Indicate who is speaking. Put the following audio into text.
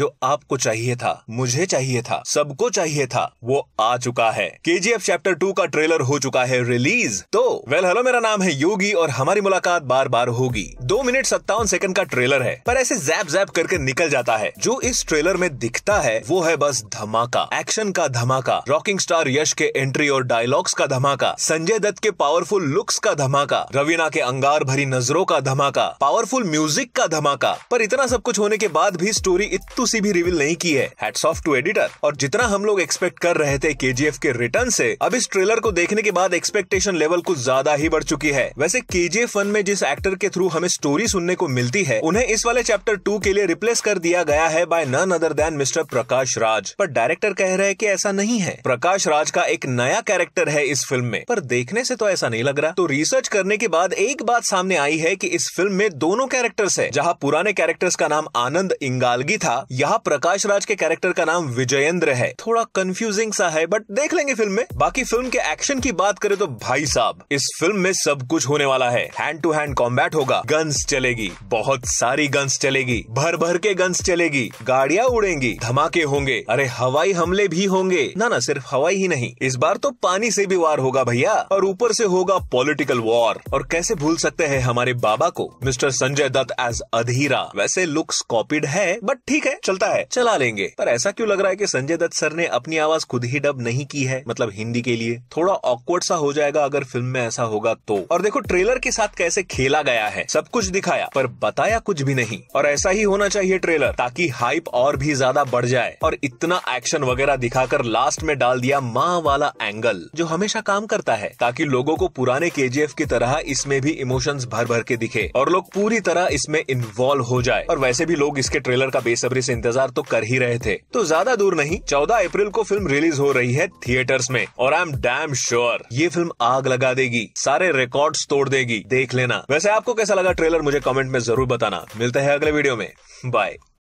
Speaker 1: जो आपको चाहिए था मुझे चाहिए था सबको चाहिए था वो आ चुका है के जी एफ चैप्टर टू का ट्रेलर हो चुका है रिलीज तो वेल हेलो मेरा नाम है योगी और हमारी मुलाकात बार बार होगी दो मिनट सत्तावन सेकंड का ट्रेलर है पर ऐसे जैप जैप करके निकल जाता है जो इस ट्रेलर में दिखता है वो है बस धमाका एक्शन का धमाका रॉकिंग स्टार यश के एंट्री और डायलॉग्स का धमाका संजय दत्त के पावरफुल लुक्स का धमाका रवीना के अंगार भरी नजरों का धमाका पावरफुल म्यूजिक का धमाका पर इतना सब कुछ होने के बाद भी स्टोरी इतनी टू सी भी रिवील नहीं की है ऑफ टू एडिटर और जितना हम लोग एक्सपेक्ट कर रहे थे के के रिटर्न से अब इस ट्रेलर को देखने के बाद एक्सपेक्टेशन लेवल कुछ ज्यादा ही बढ़ चुकी है वैसे के जी एफ में जिस एक्टर के थ्रू हमें स्टोरी सुनने को मिलती है उन्हें इस वाले चैप्टर टू के लिए रिप्लेस कर दिया गया है by none other than mister Prakash Raj पर डायरेक्टर कह रहे हैं कि ऐसा नहीं है प्रकाश राज का एक नया कैरेक्टर है इस फिल्म में पर देखने से तो ऐसा नहीं लग रहा तो रिसर्च करने के बाद एक बात सामने आई है कि इस फिल्म में दोनों कैरेक्टर्स है जहाँ पुराने कैरेक्टर्स का नाम आनंद इंगालगी था यहाँ प्रकाश राज के कैरेक्टर का नाम विजयेंद्र है थोड़ा कंफ्यूजिंग सा है बट देख लेंगे फिल्म में बाकी फिल्म के एक्शन की बात करें तो भाई साहब इस फिल्म में सब कुछ होने वाला है हैंड टू हैंड कॉम्बैट होगा गन्स चलेगी बहुत सारी गन्स चलेगी भर भर के गन्स चलेगी गाड़िया उड़ेंगी धमाके होंगे अरे हवाई हमले भी होंगे ना ना सिर्फ हवाई ही नहीं इस बार तो पानी से भी वार होगा भैया और ऊपर से होगा पॉलिटिकल वॉर और कैसे भूल सकते हैं हमारे बाबा को मिस्टर संजय दत्त एज अधीरा वैसे लुक्स कॉपीड है बट ठीक है चलता है चला लेंगे पर ऐसा क्यों लग रहा है कि संजय दत्त सर ने अपनी आवाज खुद ही डब नहीं की है मतलब हिंदी के लिए थोड़ा ऑकवर्ड सा हो जाएगा अगर फिल्म में ऐसा होगा तो और देखो ट्रेलर के साथ कैसे खेला गया है सब कुछ दिखाया पर बताया कुछ भी नहीं और ऐसा ही होना चाहिए ट्रेलर ताकि हाइप और भी ज्यादा बढ़ जाए और इतना एक्शन वगैरह दिखाकर लास्ट में डाल दिया माँ वाला एंगल जो हमेशा काम करता है ताकि लोगों को पुराने के की तरह इसमें भी इमोशंस भर भर के दिखे और लोग पूरी तरह इसमें इन्वॉल्व हो जाए और वैसे भी लोग इसके ट्रेलर का बेसब्री से इंतजार तो कर ही रहे थे तो ज्यादा दूर नहीं 14 अप्रैल को फिल्म रिलीज हो रही है थिएटर्स में और आई एम डैम श्योर ये फिल्म आग लगा देगी सारे रिकॉर्ड तोड़ देगी देख लेना वैसे आपको कैसा लगा ट्रेलर मुझे कमेंट में जरूर बताना मिलते हैं अगले वीडियो में बाय